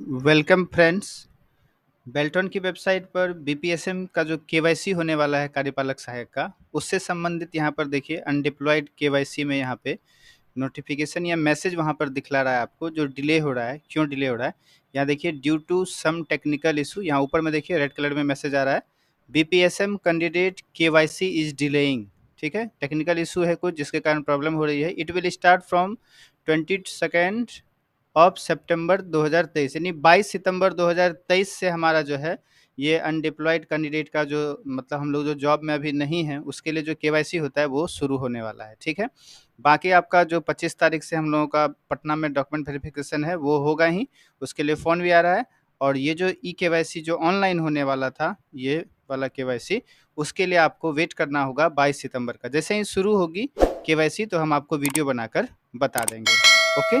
welcome friends Beltron की website पर बीपीएसएम का जो केवाईसी होने वाला है कार्यपालक सहायक का उससे संबंधित यहाँ पर देखिए अनडिप्लॉयड केवाईसी में यहाँ पे नोटिफिकेशन या मैसेज वहाँ पर दिखला रहा है आपको जो डिले हो रहा है क्यों डिले हो रहा है यहाँ देखिए due to some technical issue यहाँ ऊपर में देखिए रेड कलर में मैसेज आ रहा है बीपीएसएम कैंडिडेट के इज डिलेइंग ठीक है टेक्निकल इशू है कुछ जिसके कारण प्रॉब्लम हो रही है it will start from twenty second of सितंबर 2023 यानी 22 सितंबर 2023 से हमारा जो है ये अनडिप्लॉयड कैंडिडेट का जो मतलब हम लोग जो जॉब में अभी नहीं है उसके लिए जो के होता है वो शुरू होने वाला है ठीक है बाकी आपका जो 25 तारीख से हम लोगों का पटना में डॉक्यूमेंट वेरिफिकेशन है वो होगा ही उसके लिए फ़ोन भी आ रहा है और ये जो ई e के जो ऑनलाइन होने वाला था ये वाला के उसके लिए आपको वेट करना होगा बाईस सितम्बर का जैसे ही शुरू होगी के तो हम आपको वीडियो बनाकर बता देंगे ओके